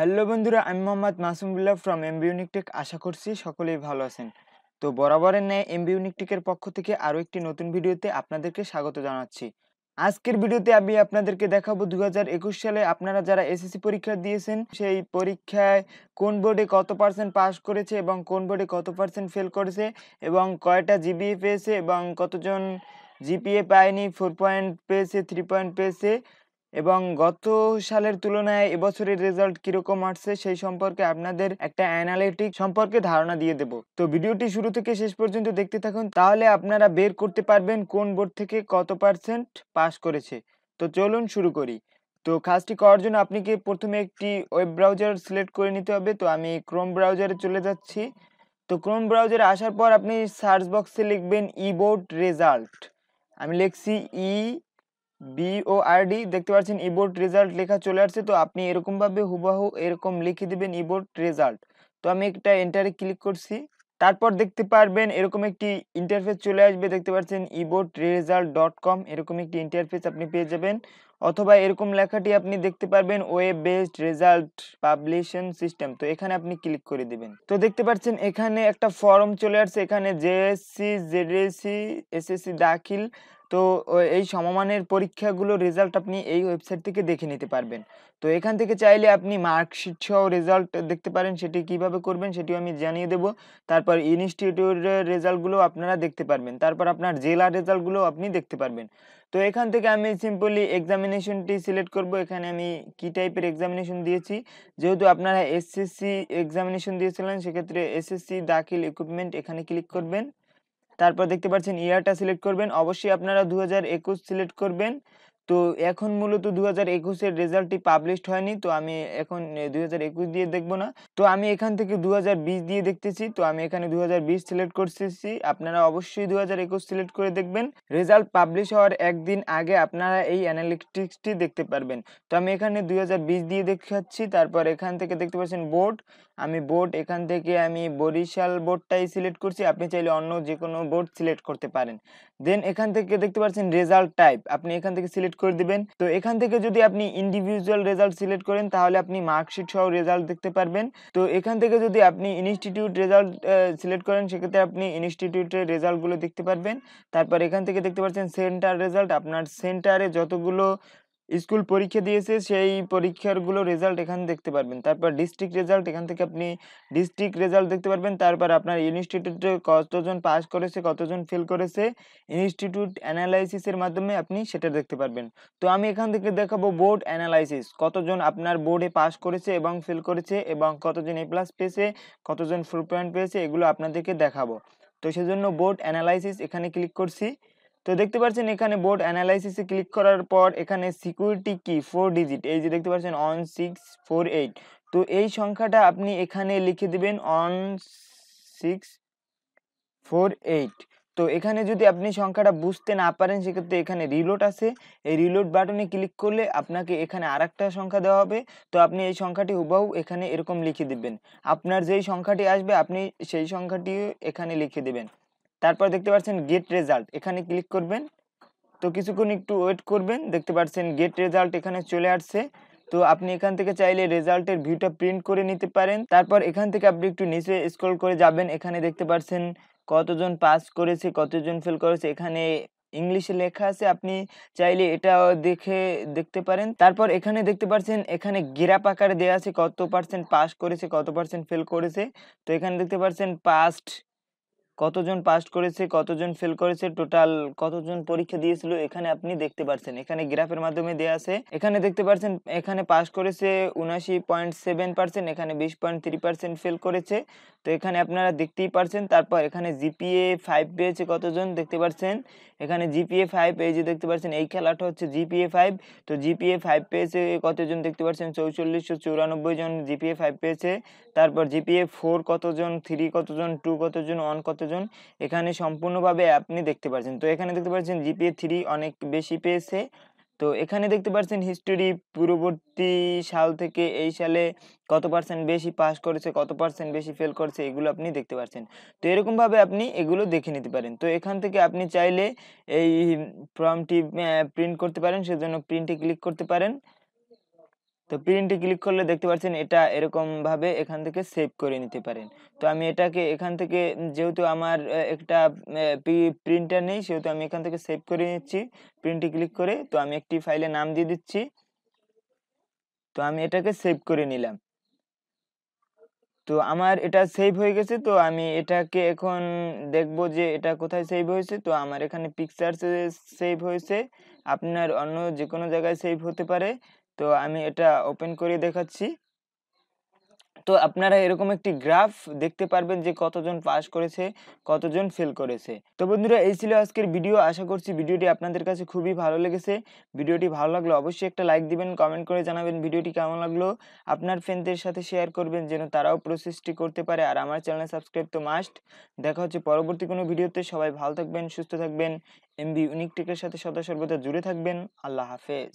hello বন্ধুরা আমি Mohammad Masumullah from M unique tech আশা করছি সকলেই ভালো আছেন তো বরাবরের ন্যায় এম ইউনিকটেকের পক্ষ থেকে আরও একটি নতুন ভিডিওতে আপনাদেরকে স্বাগত জানাচ্ছি আজকের ভিডিওতে আমি আপনাদেরকে দেখাবো দু সালে আপনারা যারা এসএসসি পরীক্ষা দিয়েছেন সেই পরীক্ষায় কোন বোর্ডে কত পার্সেন্ট পাস করেছে এবং কোন বোর্ডে কত পার্সেন্ট ফেল করেছে এবং কয়টা জিবিএ পেয়েছে এবং কতজন জিপিএ পায়নি ফোর পয়েন্ট পেয়েছে থ্রি পয়েন্ট পেয়েছে এবং গত সালের তুলনায় এবছরের রেজাল্ট কিরকম আসছে সেই সম্পর্কে আপনাদের একটা অ্যানালিটিক সম্পর্কে ধারণা দিয়ে দেব তো ভিডিওটি শুরু থেকে শেষ পর্যন্ত দেখতে থাকুন তাহলে আপনারা বের করতে পারবেন কোন বোর্ড থেকে কত পার্সেন্ট পাস করেছে তো চলুন শুরু করি তো কাজটি করার জন্য আপনাকে প্রথমে একটি ওয়েব ব্রাউজার সিলেক্ট করে নিতে হবে তো আমি ক্রোম ব্রাউজারে চলে যাচ্ছি তো ক্রোম ব্রাউজারে আসার পর আপনি সার্চ বক্সে লিখবেন ইবোর্ড রেজাল্ট আমি লিখছি ই e বিওআরডি দেখতে পাচ্ছেন ইবোর্ড রেজাল্ট লেখা চলে আসছে তো আপনি এরকমভাবে হুবাহু এরকম লিখে দেবেন ইবোর্ড রেজাল্ট তো আমি একটা এন্টারে ক্লিক করছি তারপর দেখতে পারবেন এরকম একটি ইন্টারফেস চলে আসবে দেখতে পাচ্ছেন ইবোর্ড রেজাল্ট ডট কম এরকম একটি ইন্টারফেস আপনি পেয়ে যাবেন অথবা এরকম লেখাটি আপনি দেখতে পারবেন web based result publication system তো এখানে আপনি ক্লিক করে দিবেন তো দেখতে পাচ্ছেন এখানে একটা ফর্ম চলে আসছে এখানে জেএসসি জেডিএসসি এসএসসি দাখিল তো এই সমমানের পরীক্ষাগুলোর রেজাল্ট আপনি এই ওয়েবসাইট থেকে দেখে নিতে পারবেন তো এখান থেকে চাইলে আপনি মার্কশিট সহ রেজাল্ট দেখতে পারেন সেটি কিভাবে করবেন সেটিও আমি জানিয়ে দেব তারপর ইনস্টিটিউটের রেজাল্টগুলো আপনারা দেখতে পারবেন তারপর আপনার জেলার রেজাল্টগুলো আপনি দেখতে পারবেন তো এখান থেকে আমি সিম্পলি এক্সামিনেশনটি সিলেক্ট করব এখানে আমি কি টাইপের এক্সামিনেশন দিয়েছি যেহেতু আপনারা এসএসসি এক্সামিনেশন দিয়েছিলেন সেক্ষেত্রে এসএসসি দাখিল ইকুইপমেন্ট এখানে ক্লিক করবেন তারপর দেখতে পাচ্ছেন ইয়ারটা সিলেক্ট করবেন অবশ্যই আপনারা দু সিলেক্ট করবেন তো এখন মূলত দু হাজার একুশের রেজাল্টটি পাবলিশড হয়নি তো আমি এখন দু হাজার একুশ দিয়ে দেখবো না তো আমি এখান থেকে দু হাজার বিশ দিয়ে দেখতেছি তো আমি এখানে দু হাজার বিশ সিলেক্ট করতেছি আপনারা অবশ্যই দু হাজার একুশ সিলেক্ট করে দেখবেন রেজাল্ট পাবলিশ হওয়ার একদিন আগে আপনারা এই অ্যানালিটিক্সটি দেখতে পারবেন তো আমি এখানে দু হাজার বিশ দিয়ে দেখাচ্ছি তারপর এখান থেকে দেখতে পাচ্ছেন বোর্ড আমি বোর্ড এখান থেকে আমি বরিশাল বোর্ডটাই সিলেক্ট করছি আপনি চাইলে অন্য যে কোনো বোর্ড সিলেক্ট করতে পারেন দেন এখান থেকে দেখতে পাচ্ছেন রেজাল্ট টাইপ আপনি এখান থেকে সিলেক্ট করে দিবেন তো এখান থেকে যদি আপনি ইন্ডিভিজুয়াল রেজাল্ট সিলেক্ট করেন তাহলে আপনি মার্কশিট সহ রেজাল্ট দেখতে পারবেন তো এখান থেকে যদি আপনি ইনস্টিটিউট রেজাল্ট সিলেক্ট করেন সেক্ষেত্রে আপনি ইনস্টিটিউটের রেজাল্টগুলো দেখতে পারবেন তারপর এখান থেকে দেখতে পাচ্ছেন সেন্টার রেজাল্ট আপনার সেন্টারে যতগুলো স্কুল পরীক্ষা দিয়েছে সেই পরীক্ষারগুলো রেজাল্ট এখানে দেখতে পারবেন তারপর ডিস্ট্রিক্ট রেজাল্ট এখান থেকে আপনি ডিস্ট্রিক্ট রেজাল্ট দেখতে পারবেন তারপর আপনার ইনস্টিটিউটে কতজন পাস করেছে কতজন ফেল করেছে ইনস্টিটিউট অ্যানালাইসিসের মাধ্যমে আপনি সেটা দেখতে পারবেন তো আমি এখান থেকে দেখাবো বোর্ড অ্যানালাইসিস কতজন আপনার বোর্ডে পাস করেছে এবং ফেল করেছে এবং কতজন এ প্লাস পেয়েছে কতজন ফোর পয়েন্ট পেয়েছে এগুলো আপনাদেরকে দেখাবো তো সেজন্য বোর্ড অ্যানালাইসিস এখানে ক্লিক করছি তো দেখতে পাচ্ছেন এখানে বোর্ড অ্যানালাইসিসে ক্লিক করার পর এখানে সিকিউরিটি কি ফোর ডিজিট এই যে দেখতে পাচ্ছেন অন সিক্স ফোর এইট তো এই সংখ্যাটা আপনি এখানে লিখে দিবেন অন সিক্স ফোর এইট তো এখানে যদি আপনি সংখ্যাটা বুঝতে না পারেন সেক্ষেত্রে এখানে রিলোড আছে এই রিলোড বাটনে ক্লিক করলে আপনাকে এখানে আর সংখ্যা দেওয়া হবে তো আপনি এই সংখ্যাটি হুবাহু এখানে এরকম লিখে দিবেন আপনার যেই সংখ্যাটি আসবে আপনি সেই সংখ্যাটি এখানে লিখে দেবেন তারপর দেখতে পাচ্ছেন গেট রেজাল্ট এখানে ক্লিক করবেন তো কিছুক্ষণ একটু ওয়েট করবেন দেখতে পাচ্ছেন গেট রেজাল্ট এখানে চলে আসছে তো আপনি এখান থেকে চাইলে রেজাল্টের ভিউটা প্রিন্ট করে নিতে পারেন তারপর এখান থেকে আপনি একটু নিচে স্ক্রল করে যাবেন এখানে দেখতে পাচ্ছেন কতজন পাস করেছে কতজন ফেল করেছে এখানে ইংলিশে লেখা আছে আপনি চাইলে এটা দেখে দেখতে পারেন তারপর এখানে দেখতে পাচ্ছেন এখানে গেরাপ আকারে দেওয়া আছে কত পার্সেন্ট পাস করেছে কত পার্সেন্ট ফেল করেছে তো এখানে দেখতে পাচ্ছেন পাস্ট কতজন পাস করেছে কতজন ফেল করেছে টোটাল কতজন পরীক্ষা দিয়েছিল এখানে আপনি দেখতে পাচ্ছেন এখানে গ্রাফের মাধ্যমে দেওয়া আছে এখানে দেখতে পাচ্ছেন এখানে পাস করেছে উনাশি পয়েন্ট সেভেন পার্সেন্ট এখানে বিশ পয়েন্ট থ্রি পার্সেন্ট ফেল করেছে তো এখানে আপনারা দেখতেই পারছেন তারপর এখানে জিপিএ ফাইভ পেয়েছে কতজন দেখতে পাচ্ছেন এখানে জিপিএ ফাইভ এই যে দেখতে পাচ্ছেন এই খেলাটা হচ্ছে জিপিএ ফাইভ তো জিপিএ ফাইভ পেয়েছে কতজন দেখতে পাচ্ছেন চৌচল্লিশশো চুরানব্বই জন জিপিএ ফাইভ পেয়েছে তারপর জিপিএ ফোর কতজন থ্রি কতজন টু কতজন ওয়ান কতজন কতজন এখানে সম্পূর্ণভাবে আপনি দেখতে পাচ্ছেন তো এখানে দেখতে পাচ্ছেন জিপিএ থ্রি অনেক বেশি পেয়েছে তো এখানে দেখতে পাচ্ছেন হিস্টোরি পূর্ববর্তী সাল থেকে এই সালে কত পার্সেন্ট বেশি পাস করেছে কত পার্সেন্ট বেশি ফেল করেছে এগুলো আপনি দেখতে পাচ্ছেন তো এরকমভাবে আপনি এগুলো দেখে নিতে পারেন তো এখান থেকে আপনি চাইলে এই ফর্মটি প্রিন্ট করতে পারেন সেজন্য প্রিন্টে ক্লিক করতে পারেন তো প্রিন্টে ক্লিক করলে দেখতে পাচ্ছেন এটা এরকমভাবে এখান থেকে সেভ করে নিতে পারেন তো আমি এটাকে এখান থেকে যেহেতু আমার একটা প্রিন্টার নেই সেহেতু আমি এখান থেকে সেভ করে নিচ্ছি প্রিন্টে ক্লিক করে তো আমি একটি ফাইলে নাম দিয়ে দিচ্ছি তো আমি এটাকে সেভ করে নিলাম তো আমার এটা সেভ হয়ে গেছে তো আমি এটাকে এখন দেখব যে এটা কোথায় সেভ হয়েছে তো আমার এখানে পিকচার্সে সেভ হয়েছে আপনার অন্য যে কোনো জায়গায় সেভ হতে পারে তো আমি এটা ওপেন করে দেখাচ্ছি তো আপনারা এরকম একটি গ্রাফ দেখতে পারবেন যে কতজন পাস করেছে কতজন ফেল করেছে তো বন্ধুরা এই ছিল আজকের ভিডিও আশা করছি ভিডিওটি আপনাদের কাছে খুবই ভালো লেগেছে ভিডিওটি ভালো লাগলো অবশ্যই একটা লাইক দিবেন কমেন্ট করে জানাবেন ভিডিওটি কেমন লাগলো আপনার ফ্রেন্ডদের সাথে শেয়ার করবেন যেন তারাও প্রসেসটি করতে পারে আর আমার চ্যানেল সাবস্ক্রাইব তো মাস্ট দেখা হচ্ছে পরবর্তী কোনো ভিডিওতে সবাই ভালো থাকবেন সুস্থ থাকবেন এমবি ইউনিক টেকের সাথে সদা সর্বদা জুড়ে থাকবেন আল্লাহ হাফেজ